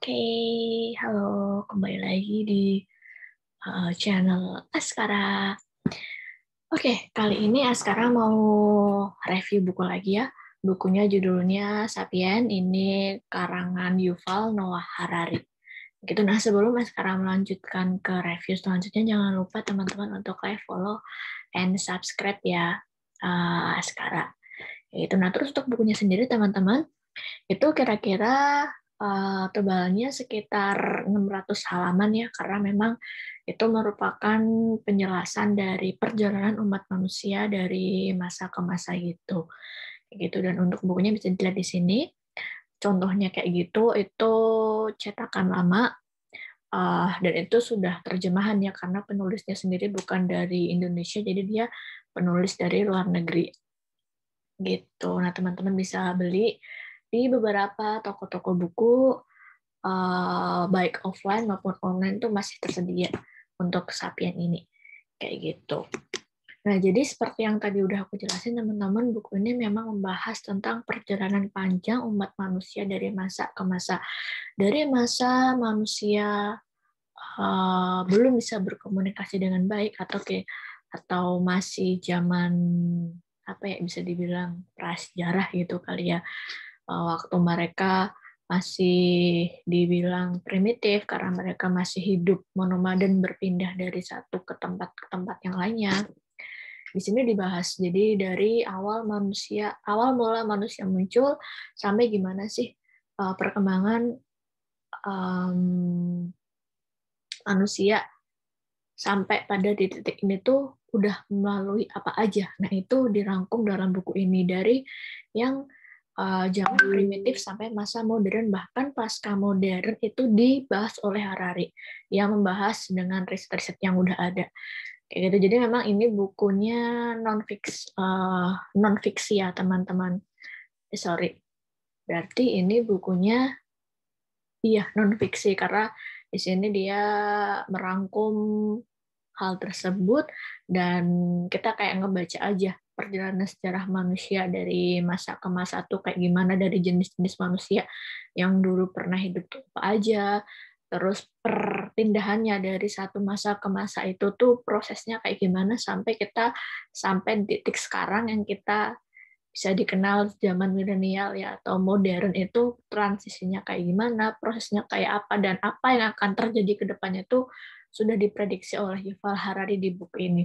Oke, okay, halo kembali lagi di uh, channel Askara. Oke, okay, kali ini Askara mau review buku lagi ya. Bukunya judulnya Sapien, ini karangan Yuval Noah Harari. Gitu. Nah, sebelum Askara melanjutkan ke review selanjutnya, jangan lupa teman-teman untuk like, follow, and subscribe ya uh, Askara. Yaitu, Nah, terus untuk bukunya sendiri teman-teman, itu kira-kira uh, tebalnya sekitar 600 halaman ya karena memang itu merupakan penjelasan dari perjalanan umat manusia dari masa ke masa gitu. Gitu dan untuk bukunya bisa dilihat di sini. Contohnya kayak gitu itu cetakan lama uh, dan itu sudah terjemahan ya karena penulisnya sendiri bukan dari Indonesia jadi dia penulis dari luar negeri. Gitu. Nah, teman-teman bisa beli di beberapa toko-toko buku uh, baik offline maupun online tuh masih tersedia untuk sapien ini kayak gitu. Nah, jadi seperti yang tadi udah aku jelasin, teman-teman, buku ini memang membahas tentang perjalanan panjang umat manusia dari masa ke masa. Dari masa manusia uh, belum bisa berkomunikasi dengan baik atau ke atau masih zaman apa ya bisa dibilang prasejarah gitu kali ya. Eh, waktu mereka masih dibilang primitif karena mereka masih hidup monomaden berpindah dari satu ke tempat ke tempat yang lainnya. Di sini dibahas jadi dari awal manusia awal mula manusia muncul sampai gimana sih uh, perkembangan um, manusia sampai pada di titik ini tuh udah melalui apa aja. Nah, itu dirangkum dalam buku ini dari yang uh, zaman primitif sampai masa modern bahkan pasca modern itu dibahas oleh Harari yang membahas dengan riset-riset yang udah ada kayak gitu jadi memang ini bukunya non fix uh, eh, non fiksi ya teman-teman eh, sorry berarti ini bukunya iya non fiksi karena di sini dia merangkum hal tersebut dan kita kayak ngebaca aja perjalanan sejarah manusia dari masa ke masa tuh kayak gimana dari jenis-jenis manusia yang dulu pernah hidup tuh apa aja terus perpindahannya dari satu masa ke masa itu tuh prosesnya kayak gimana sampai kita sampai titik sekarang yang kita bisa dikenal zaman milenial ya atau modern itu transisinya kayak gimana prosesnya kayak apa dan apa yang akan terjadi ke depannya tuh sudah diprediksi oleh Yuval Harari di buku ini.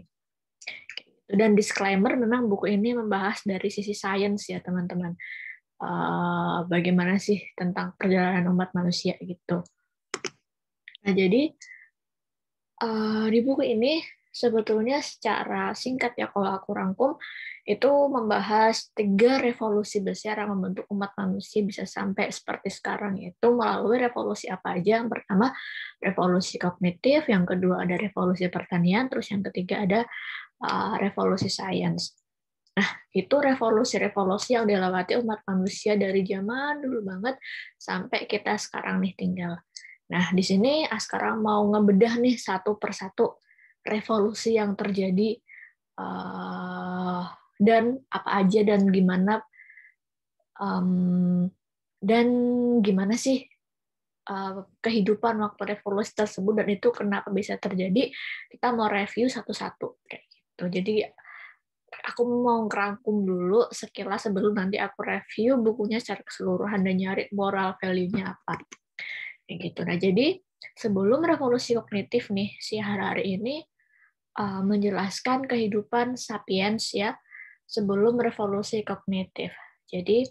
Dan disclaimer, memang buku ini membahas dari sisi sains ya teman-teman. Eh, bagaimana sih tentang perjalanan umat manusia gitu. Nah jadi eh, di buku ini sebetulnya secara singkat ya kalau aku rangkum itu membahas tiga revolusi besar yang membentuk umat manusia bisa sampai seperti sekarang itu melalui revolusi apa aja yang pertama revolusi kognitif yang kedua ada revolusi pertanian terus yang ketiga ada uh, revolusi sains Nah, itu revolusi-revolusi yang dilewati umat manusia dari zaman dulu banget sampai kita sekarang nih tinggal. Nah, di sini sekarang mau ngebedah nih satu persatu revolusi yang terjadi uh, dan apa aja dan gimana um, dan gimana sih uh, kehidupan waktu revolusi tersebut dan itu kenapa bisa terjadi kita mau review satu-satu kayak gitu jadi aku mau ngerangkum dulu sekilas sebelum nanti aku review bukunya secara keseluruhan dan nyari moral value-nya apa kayak gitu nah jadi sebelum revolusi kognitif nih si hari-hari ini uh, menjelaskan kehidupan sapiens ya sebelum revolusi kognitif. Jadi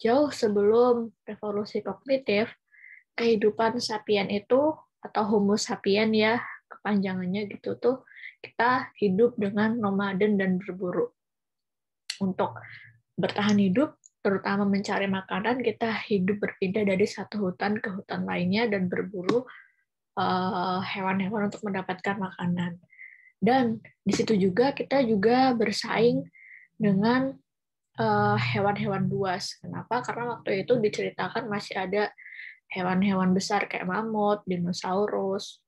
jauh sebelum revolusi kognitif, kehidupan sapien itu atau Homo sapien ya kepanjangannya gitu tuh kita hidup dengan nomaden dan berburu. Untuk bertahan hidup, terutama mencari makanan, kita hidup berpindah dari satu hutan ke hutan lainnya dan berburu eh, hewan-hewan uh, hewan -hewan untuk mendapatkan makanan dan di situ juga kita juga bersaing dengan eh, hewan-hewan uh, buas. Kenapa? Karena waktu itu diceritakan masih ada hewan-hewan besar kayak mamut, dinosaurus,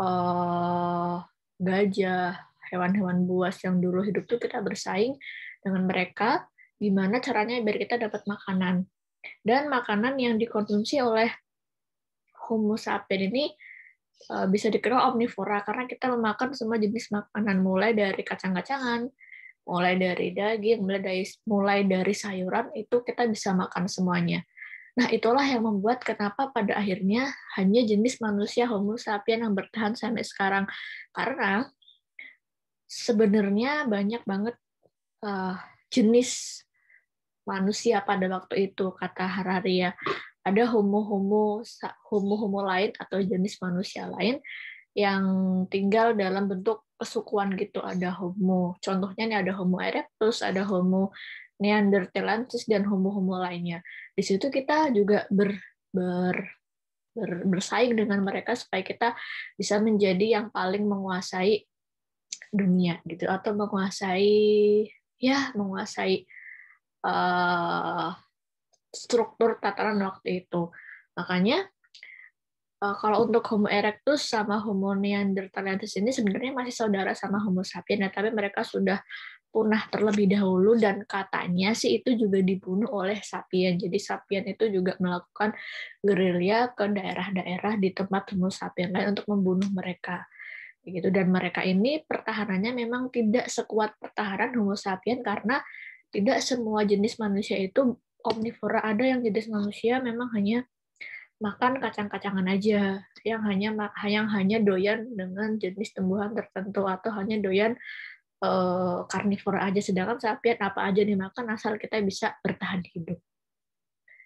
uh, gajah, hewan-hewan buas yang dulu hidup itu kita bersaing dengan mereka gimana caranya biar kita dapat makanan. Dan makanan yang dikonsumsi oleh Homo sapiens ini Eh, bisa dikenal omnivora karena kita memakan semua jenis makanan mulai dari kacang-kacangan, mulai dari daging, mulai dari mulai dari sayuran itu kita bisa makan semuanya. Nah, itulah yang membuat kenapa pada akhirnya hanya jenis manusia Homo sapiens yang bertahan sampai sekarang. Karena sebenarnya banyak banget uh, jenis manusia pada waktu itu kata Harari ada homo-homo homo-homo lain atau jenis manusia lain yang tinggal dalam bentuk kesukuan gitu ada homo contohnya nih ada homo erectus ada homo neanderthalensis dan homo-homo lainnya di situ kita juga ber, ber ber, bersaing dengan mereka supaya kita bisa menjadi yang paling menguasai dunia gitu atau menguasai ya menguasai uh, struktur tataran waktu itu. Makanya eh, kalau untuk Homo erectus sama Homo neanderthalensis ini sebenarnya masih saudara sama Homo sapiens, ya, tapi mereka sudah punah terlebih dahulu dan katanya sih itu juga dibunuh oleh sapiens. Jadi sapiens itu juga melakukan gerilya ke daerah-daerah di tempat Homo sapiens lain untuk membunuh mereka. Gitu. Dan mereka ini pertahanannya memang tidak sekuat pertahanan Homo sapiens karena tidak semua jenis manusia itu omnivora ada yang jenis manusia memang hanya makan kacang-kacangan aja yang hanya yang hanya doyan dengan jenis tumbuhan tertentu atau hanya doyan eh, karnivora aja sedangkan sapian apa aja dimakan asal kita bisa bertahan hidup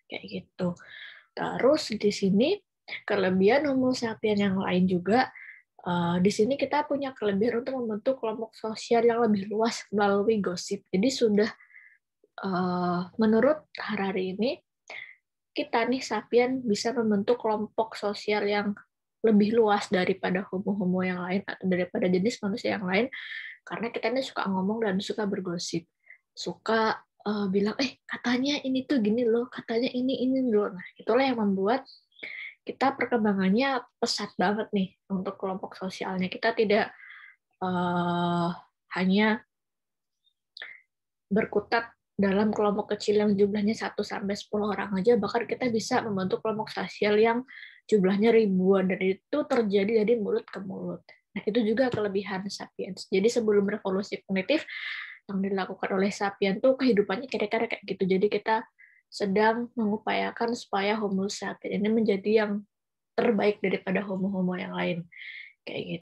kayak gitu terus di sini kelebihan homo sapien yang lain juga eh, di sini kita punya kelebihan untuk membentuk kelompok sosial yang lebih luas melalui gosip. Jadi sudah uh, menurut Harari ini kita nih sapien bisa membentuk kelompok sosial yang lebih luas daripada homo-homo yang lain atau daripada jenis manusia yang lain karena kita ini suka ngomong dan suka bergosip suka uh, bilang eh katanya ini tuh gini loh katanya ini ini loh nah itulah yang membuat kita perkembangannya pesat banget nih untuk kelompok sosialnya kita tidak uh, hanya berkutat dalam kelompok kecil yang jumlahnya 1 sampai 10 orang aja bahkan kita bisa membentuk kelompok sosial yang jumlahnya ribuan dan itu terjadi dari mulut ke mulut. Nah, itu juga kelebihan sapiens. Jadi sebelum revolusi kognitif yang dilakukan oleh sapiens tuh kehidupannya kira-kira kayak gitu. Jadi kita sedang mengupayakan supaya homo sapiens ini menjadi yang terbaik daripada homo-homo yang lain. Kayak gitu.